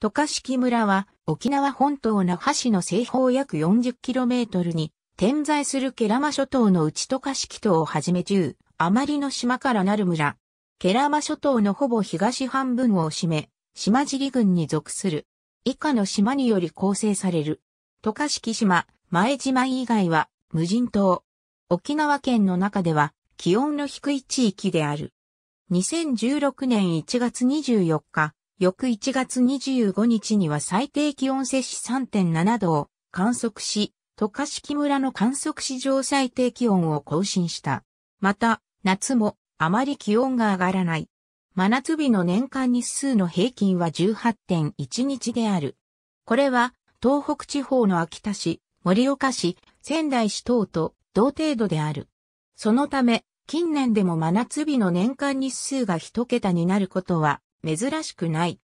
渡嘉敷村は沖縄本島那覇市の西方約 40km に点在するケラマ諸島の内渡嘉敷島をはじめ中、余りの島からなる村。ケラマ諸島のほぼ東半分を占め、島尻郡に属する。以下の島により構成される。渡嘉敷島、前島以外は無人島。沖縄県の中では気温の低い地域である。2016年1月24日、翌1月25日には最低気温摂氏3.7度を観測し、渡嘉敷村の観測史上最低気温を更新した。また、夏もあまり気温が上がらない。真夏日の年間日数の平均は18.1日である。これは、東北地方の秋田市、盛岡市、仙台市等と同程度である。そのため、近年でも真夏日の年間日数が一桁になることは珍しくない。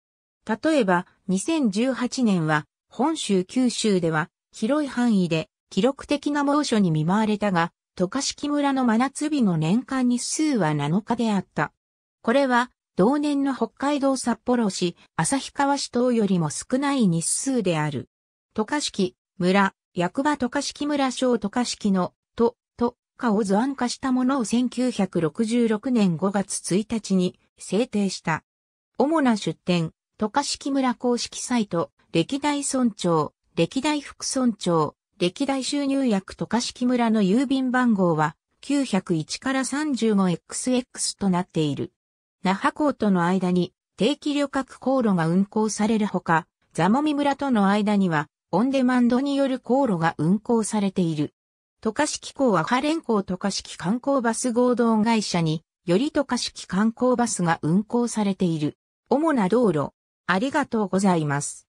例えば、2018年は、本州九州では、広い範囲で、記録的な猛暑に見舞われたが、渡嘉敷村の真夏日の年間日数は7日であった。これは、同年の北海道札幌市、旭川市等よりも少ない日数である。渡嘉敷、村、役場渡嘉敷村小渡嘉敷の、と、と、かを図案化したものを1966年5月1日に制定した。主な出店、渡嘉敷村公式サイト、歴代村長、歴代副村長、歴代収入役渡嘉敷村の郵便番号は901から 35XX となっている。那覇港との間に定期旅客航路が運行されるほか、座もみ村との間にはオンデマンドによる航路が運行されている。渡嘉敷港はハレン港渡嘉敷観光バス合同会社により渡嘉敷観光バスが運行されている。主な道路、ありがとうございます。